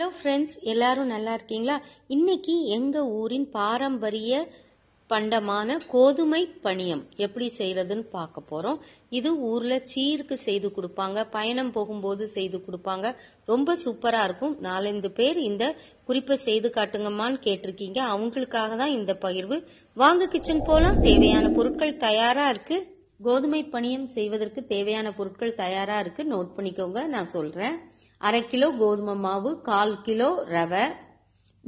hello friends எல்லாரும் நல்லா இருக்கீங்களா இன்னைக்கு எங்கள் ஊரின் பாரம்பரிய பண்டமான கோதுமை பணியம் எப்படி செய்யறதுன்னு பார்க்க போகிறோம் இது ஊரில் சீருக்கு செய்து கொடுப்பாங்க பயணம் போகும்போது செய்து கொடுப்பாங்க ரொம்ப சூப்பராக இருக்கும் நாலஞ்சு பேர் இந்த குறிப்பை செய்து காட்டுங்கம்மான்னு கேட்டிருக்கீங்க அவங்களுக்காக தான் இந்த பகிர்வு வாங்க கிச்சன் போகலாம் தேவையான பொருட்கள் தயாராக இருக்குது கோதுமை பணியம் செய்வதற்கு தேவையான பொருட்கள் தயாராக இருக்குது நோட் பண்ணிக்கோங்க நான் சொல்கிறேன் அரை கிலோ கோதுமை மாவு கால் கிலோ ரவை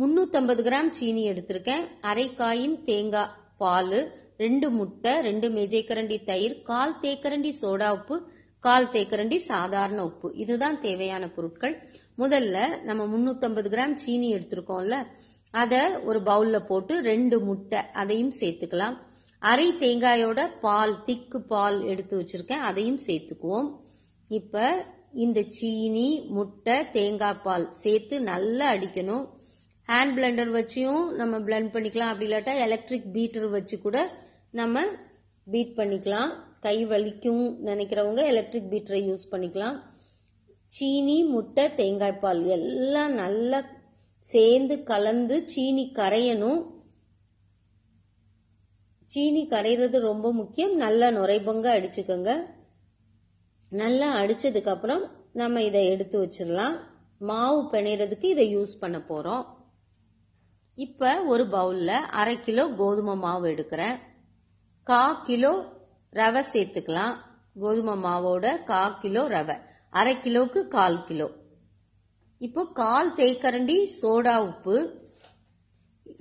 முந்நூற்றம்பது கிராம் சீனி எடுத்திருக்கேன் அரை காயின் தேங்காய் பால் ரெண்டு முட்டை ரெண்டு மேஜைக்கரண்டி தயிர் கால் தேக்கரண்டி சோடா உப்பு கால் தேக்கரண்டி சாதாரண உப்பு இதுதான் தேவையான பொருட்கள் முதல்ல நம்ம முந்நூற்றம்பது கிராம் சீனி எடுத்திருக்கோம்ல அதை ஒரு பவுலில் போட்டு ரெண்டு முட்டை அதையும் சேர்த்துக்கலாம் அரை தேங்காயோட பால் திக்கு பால் எடுத்து வச்சிருக்கேன் அதையும் சேர்த்துக்குவோம் இப்போ இந்த சீனி முட்டை தேங்காய் பால் சேர்த்து நல்லா அடிக்கணும் ஹேண்ட் பிளெண்டர் வச்சும் நம்ம பிளெண்ட் பண்ணிக்கலாம் அப்படி இல்லாட்டா எலக்ட்ரிக் பீட்டர் வச்சு கூட நம்ம பீட் பண்ணிக்கலாம் கை வலிக்கும் நினைக்கிறவங்க எலக்ட்ரிக் பீட்டரை யூஸ் பண்ணிக்கலாம் சீனி முட்டை தேங்காய் பால் எல்லாம் நல்லா சேர்ந்து கலந்து சீனி கரையணும் சீனி கரைகிறது ரொம்ப முக்கியம் நல்லா நுரைபங்க அடிச்சுக்கோங்க நல்லா அடித்ததுக்கப்புறம் நம்ம இதை எடுத்து வச்சிடலாம் மாவு பிணையிறதுக்கு இதை யூஸ் பண்ண போகிறோம் இப்போ ஒரு பவுலில் அரை கிலோ கோதுமை மாவு எடுக்கிறேன் கா கிலோ ரவை சேர்த்துக்கலாம் கோதுமை மாவோட கா கிலோ ரவை அரை கிலோவுக்கு கால் கிலோ இப்போ கால் தேய்க்கரண்டி சோடா உப்பு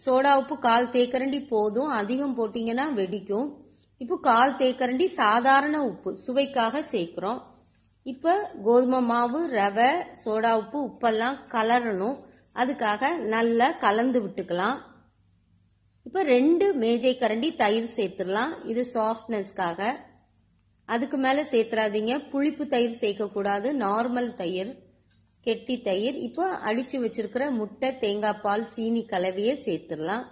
சோடா உப்பு கால் தேய்க்கரண்டி போதும் அதிகம் போட்டிங்கன்னா வெடிக்கும் இப்போ கால் தேக்கரண்டி சாதாரண உப்பு சுவைக்காக சேர்க்குறோம் இப்போ கோதுமை மாவு ரவை சோடா உப்பு உப்பெல்லாம் கலரணும் அதுக்காக நல்லா கலந்து விட்டுக்கலாம் இப்போ ரெண்டு மேஜை கரண்டி தயிர் சேர்த்துடலாம் இது சாஃப்ட்னஸ்க்காக அதுக்கு மேலே சேர்த்துறாதீங்க புளிப்பு தயிர் சேர்க்கக்கூடாது நார்மல் தயிர் கெட்டி தயிர் இப்போ அடிச்சு வச்சிருக்கிற முட்டை தேங்காய் பால் சீனி கலவையை சேர்த்துடலாம்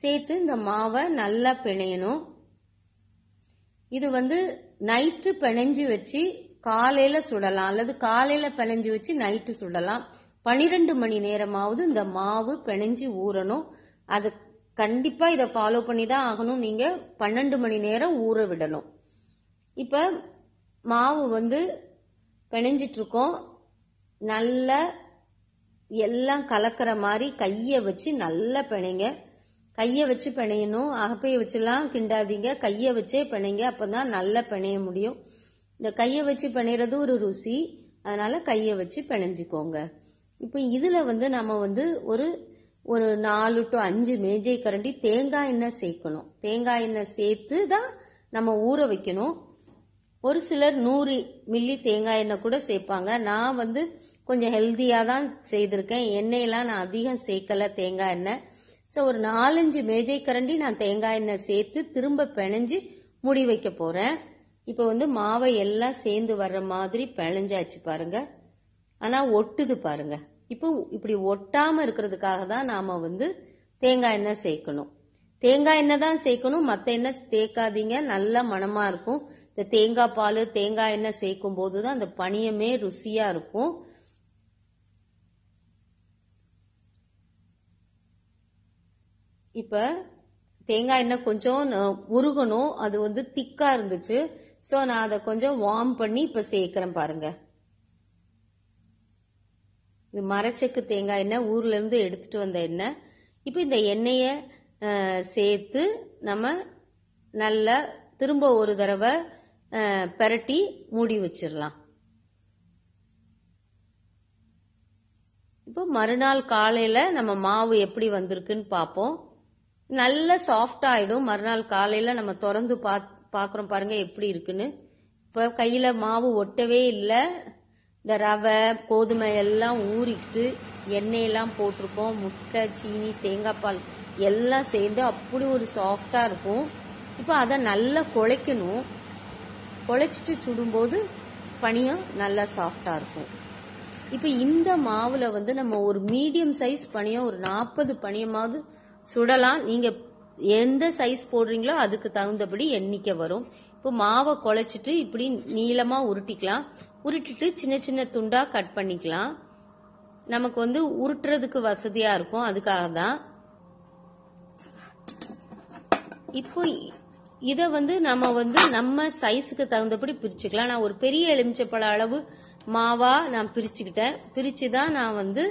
சேர்த்து இந்த மாவை நல்லா பிணையணும் இது வந்து நைட்டு பிணைஞ்சு வச்சு காலையில சுடலாம் அல்லது காலையில பிணைஞ்சு வச்சு நைட்டு சுடலாம் பனிரெண்டு மணி நேரமாவது இந்த மாவு பிணைஞ்சு ஊறணும் அது கண்டிப்பா இதை ஃபாலோ பண்ணி தான் ஆகணும் நீங்க பன்னெண்டு மணி நேரம் ஊற விடணும் இப்ப மாவு வந்து பிணைஞ்சிட்டு இருக்கோம் நல்ல எல்லாம் கலக்கிற மாதிரி கையை வச்சு நல்லா பிணைங்க கையை வச்சு பிணையணும் அகப்பையை வச்சுலாம் கிண்டாதீங்க கையை வச்சே பிணைங்க அப்போ தான் நல்லா பிணைய முடியும் இந்த கையை வச்சு பிணையிறது ஒரு ருசி அதனால் கையை வச்சு பிணைஞ்சிக்கோங்க இப்போ இதில் வந்து நம்ம வந்து ஒரு ஒரு நாலு டு அஞ்சு மேஜை கரண்டி தேங்காய் எண்ணெய் சேர்க்கணும் தேங்காய் எண்ணெய் சேர்த்து தான் நம்ம ஊற வைக்கணும் ஒரு சிலர் நூறு மில்லி தேங்காய் எண்ணெய் கூட சேர்ப்பாங்க நான் வந்து கொஞ்சம் ஹெல்த்தியாக தான் செய்திருக்கேன் எண்ணெயெல்லாம் நான் அதிகம் சேர்க்கலை தேங்காய் எண்ணெய் ஸோ ஒரு நாலஞ்சு மேஜை கரண்டி நான் தேங்காய் எண்ணெய் சேர்த்து திரும்ப பிணைஞ்சு முடி வைக்க போகிறேன் இப்போ வந்து மாவை எல்லாம் சேர்ந்து வர்ற மாதிரி பிழைஞ்சாச்சு பாருங்க ஆனால் ஒட்டுது பாருங்க இப்போ இப்படி ஒட்டாமல் இருக்கிறதுக்காக தான் நாம் வந்து தேங்காய் எண்ணெய் சேர்க்கணும் தேங்காய் எண்ணெய் தான் சேர்க்கணும் மற்ற எண்ணெய் சேர்க்காதீங்க நல்ல மனமா இருக்கும் இந்த தேங்காய் பால் தேங்காய் எண்ணெய் சேர்க்கும் போது தான் அந்த பனியமே ருசியாக இருக்கும் இப்போ தேங்காய் எண்ணெய் கொஞ்சம் உருகணும் அது வந்து திக்காக இருந்துச்சு ஸோ நான் அதை கொஞ்சம் வார்ம் பண்ணி இப்போ சேர்க்குறேன் பாருங்க இது மரச்சக்கு தேங்காய் எண்ணெய் ஊர்லேருந்து எடுத்துகிட்டு வந்த எண்ணெய் இப்போ இந்த எண்ணெயை சேர்த்து நம்ம நல்லா திரும்ப ஒரு தடவை பெரட்டி மூடி வச்சிடலாம் இப்போ மறுநாள் காலையில் நம்ம மாவு எப்படி வந்திருக்குன்னு பார்ப்போம் நல்ல சாஃப்ட் ஆயிடும் மறுநாள் காலையில நம்ம திறந்து பா பாக்குறோம் பாருங்க எப்படி இருக்குன்னு இப்ப கையில மாவு ஒட்டவே இல்லை இந்த ரவை கோதுமை எல்லாம் ஊறிக்கிட்டு எண்ணெயெல்லாம் போட்டிருக்கோம் முட்டை சீனி தேங்காய் பால் எல்லாம் சேர்ந்து அப்படி ஒரு சாஃப்டா இருக்கும் இப்போ அதை நல்லா குழைக்கணும் குழைச்சிட்டு சுடும்போது பனியம் நல்லா சாஃப்டா இருக்கும் இப்போ இந்த மாவில் வந்து நம்ம ஒரு மீடியம் சைஸ் பனியம் ஒரு நாற்பது பனியமாவது சுடலாம் நீங்கள் எந்த சைஸ் போடுறீங்களோ அதுக்கு தகுந்தபடி எண்ணிக்கை வரும் இப்போ மாவை குழைச்சிட்டு இப்படி நீளமாக உருட்டிக்கலாம் உருட்டிட்டு சின்ன சின்ன துண்டாக கட் பண்ணிக்கலாம் நமக்கு வந்து உருட்டுறதுக்கு வசதியாக இருக்கும் அதுக்காக தான் இப்போ இதை வந்து நம்ம வந்து நம்ம சைஸுக்கு தகுந்தபடி பிரிச்சுக்கலாம் நான் ஒரு பெரிய எலுமிச்சப்பழ அளவு மாவா நான் பிரிச்சுக்கிட்டேன் பிரித்து தான் நான் வந்து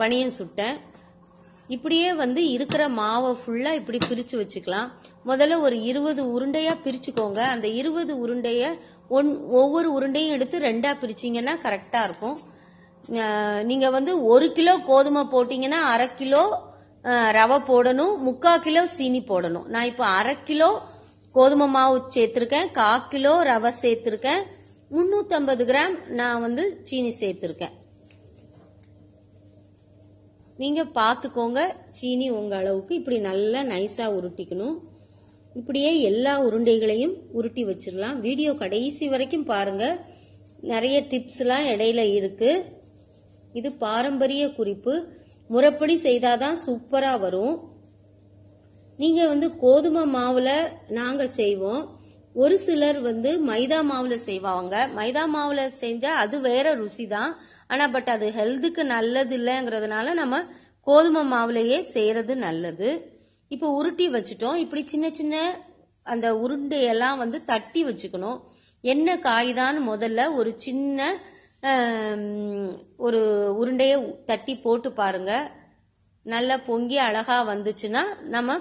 பனியன் சுட்டேன் இப்படியே வந்து இருக்கிற மாவை ஃபுல்லாக இப்படி பிரித்து வச்சுக்கலாம் முதல்ல ஒரு இருபது உருண்டையாக பிரிச்சுக்கோங்க அந்த இருபது உருண்டையை ஒன் ஒவ்வொரு உருண்டையும் எடுத்து ரெண்டாக பிரிச்சிங்கன்னா கரெக்டாக இருக்கும் நீங்கள் வந்து ஒரு கிலோ கோதுமை போட்டிங்கன்னா அரை கிலோ ரவை போடணும் முக்கால் கிலோ சீனி போடணும் நான் இப்போ அரை கிலோ கோதுமை மாவு சேர்த்துருக்கேன் கா கிலோ ரவை சேர்த்துருக்கேன் முந்நூற்றம்பது கிராம் நான் வந்து சீனி சேர்த்துருக்கேன் நீங்கள் பார்த்துக்கோங்க சீனி உங்கள் அளவுக்கு இப்படி நல்லா நைஸாக உருட்டிக்கணும் இப்படியே எல்லா உருண்டைகளையும் உருட்டி வச்சிடலாம் வீடியோ கடைசி வரைக்கும் பாருங்கள் நிறைய டிப்ஸ்லாம் இடையில இருக்குது இது பாரம்பரிய குறிப்பு முறைப்படி செய்தாதான் சூப்பராக வரும் நீங்கள் வந்து கோதுமை மாவில் நாங்கள் செய்வோம் ஒரு சிலர் வந்து மைதா மாவுல செய்வாங்க மைதா மாவுல செஞ்சா அது வேற ருசி தான் ஆனா பட் அது ஹெல்த்துக்கு நல்லது இல்லைங்கிறதுனால நம்ம கோதுமை மாவுலையே செய்யறது நல்லது இப்போ உருட்டி வச்சுட்டோம் இப்படி சின்ன சின்ன அந்த உருண்டையெல்லாம் வந்து தட்டி வச்சுக்கணும் என்ன காய்தான்னு முதல்ல ஒரு சின்ன ஒரு உருண்டையை தட்டி போட்டு பாருங்க நல்லா பொங்கி அழகா வந்துச்சுன்னா நம்ம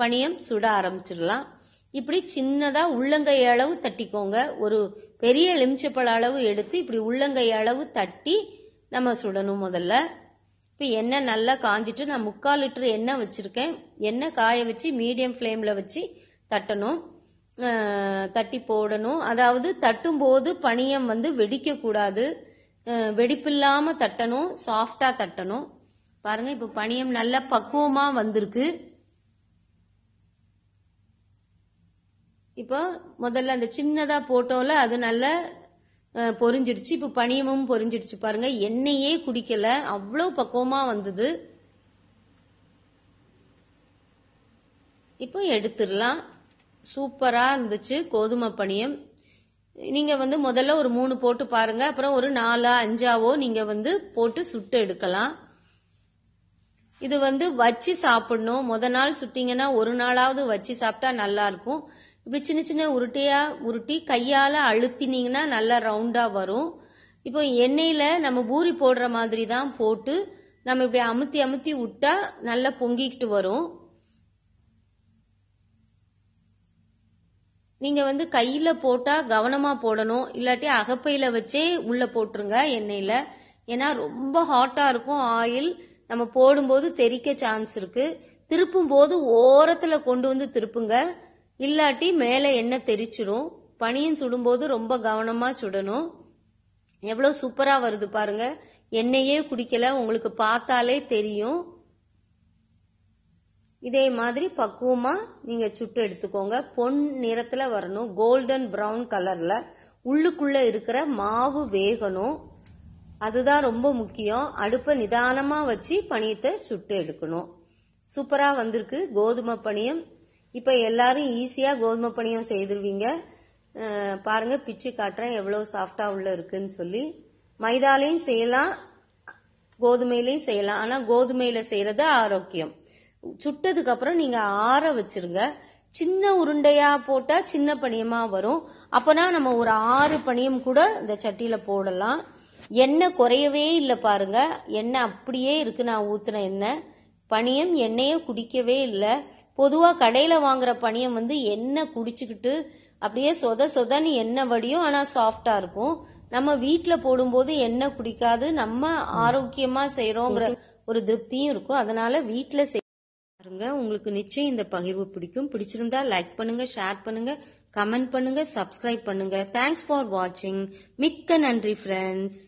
பனியம் சுட ஆரம்பிச்சிடலாம் இப்படி சின்னதாக உள்ளங்கை அளவு தட்டிக்கோங்க ஒரு பெரிய எலுமிச்சப்பழ அளவு எடுத்து இப்படி உள்ளங்கை அளவு தட்டி நம்ம சுடணும் முதல்ல இப்போ எண்ணெய் நல்லா காஞ்சிட்டு நான் முக்கால் லிட்டர் எண்ணெய் வச்சுருக்கேன் எண்ணெய் காய வச்சு மீடியம் ஃப்ளேமில் வச்சு தட்டணும் தட்டி போடணும் அதாவது தட்டும்போது பனியம் வந்து வெடிக்கக்கூடாது வெடிப்பில்லாமல் தட்டணும் சாஃப்டாக தட்டணும் பாருங்கள் இப்போ பனியம் நல்லா பக்குவமாக வந்திருக்கு இப்போ முதல்ல அந்த சின்னதாக போட்டோல அது நல்ல பொறிஞ்சிடுச்சு இப்போ பனியமும் பொறிஞ்சிடுச்சு பாருங்க எண்ணெயே குடிக்கல அவ்வளோ பக்குவமாக வந்தது இப்போ எடுத்துடலாம் சூப்பராக இருந்துச்சு கோதுமை பனியம் நீங்கள் வந்து முதல்ல ஒரு மூணு போட்டு பாருங்கள் அப்புறம் ஒரு நாலா அஞ்சாவோ நீங்கள் வந்து போட்டு சுட்டு எடுக்கலாம் இது வந்து வச்சு சாப்பிடணும் முத நாள் சுட்டிங்கன்னா ஒரு நாளாவது வச்சு சாப்பிட்டா நல்லா இருக்கும் இப்படி சின்ன சின்ன உருட்டையாக உருட்டி கையால் அழுத்தினீங்கன்னா நல்லா ரவுண்டாக வரும் இப்போ எண்ணெயில் நம்ம பூரி போடுற மாதிரி தான் போட்டு நம்ம இப்படி அமுத்தி அமுத்தி விட்டா நல்லா பொங்கிக்கிட்டு வரும் நீங்கள் வந்து கையில் போட்டால் கவனமாக போடணும் இல்லாட்டி அகப்பையில் வச்சே உள்ளே போட்டுருங்க எண்ணெயில் ஏன்னா ரொம்ப ஹாட்டாக இருக்கும் ஆயில் நம்ம போடும்போது தெரிக்க சான்ஸ் இருக்குது திருப்பும் போது ஓரத்தில் கொண்டு வந்து திருப்புங்க இல்லாட்டி மேலே எண்ணெய் தெரிச்சிரும் பனியும் சுடும்போது ரொம்ப கவனமாக சுடணும் எவ்வளோ சூப்பராக வருது பாருங்க எண்ணெயே குடிக்கல உங்களுக்கு பார்த்தாலே தெரியும் இதே மாதிரி பக்குவமாக நீங்கள் சுட்டு எடுத்துக்கோங்க பொன் நிறத்தில் வரணும் கோல்டன் ப்ரௌன் கலரில் உள்ளுக்குள்ளே இருக்கிற மாவு வேகணும் அதுதான் ரொம்ப முக்கியம் அடுப்பை நிதானமாக வச்சு பனியத்தை சுட்டு எடுக்கணும் சூப்பராக வந்திருக்கு கோதுமை பனியம் இப்போ எல்லாரும் ஈஸியாக கோதுமை பணியம் செய்திருவீங்க பாருங்க பிச்சு காட்டுறேன் எவ்வளோ சாஃப்டா உள்ள இருக்குன்னு சொல்லி மைதாலையும் செய்யலாம் கோதுமையிலையும் செய்யலாம் ஆனால் கோதுமையில செய்யறது ஆரோக்கியம் சுட்டதுக்கு அப்புறம் நீங்க ஆற வச்சிருங்க சின்ன உருண்டையா போட்டா சின்ன பணியமா வரும் அப்பனா நம்ம ஒரு ஆறு பனியம் கூட இந்த சட்டியில போடலாம் எண்ணெய் குறையவே இல்லை பாருங்க எண்ணெய் அப்படியே இருக்கு நான் ஊத்துன எண்ணெய் பனியம் எண்ணெயை குடிக்கவே இல்லை பொதுவாக கடையில் வாங்குற பனியம் வந்து எண்ணெய் குடிச்சுக்கிட்டு அப்படியே சொத சொதன்னு எண்ணெய் வடியும் ஆனால் சாஃப்டாக இருக்கும் நம்ம வீட்டில் போடும்போது எண்ணெய் குடிக்காது நம்ம ஆரோக்கியமாக செய்கிறோங்கிற ஒரு திருப்தியும் இருக்கும் அதனால வீட்டில் செய் பாருங்க உங்களுக்கு நிச்சயம் இந்த பகிர்வு பிடிக்கும் பிடிச்சிருந்தா லைக் பண்ணுங்க ஷேர் பண்ணுங்க கமெண்ட் பண்ணுங்க சப்ஸ்கிரைப் பண்ணுங்க தேங்க்ஸ் ஃபார் வாட்சிங் மிக்க நன்றி ஃப்ரெண்ட்ஸ்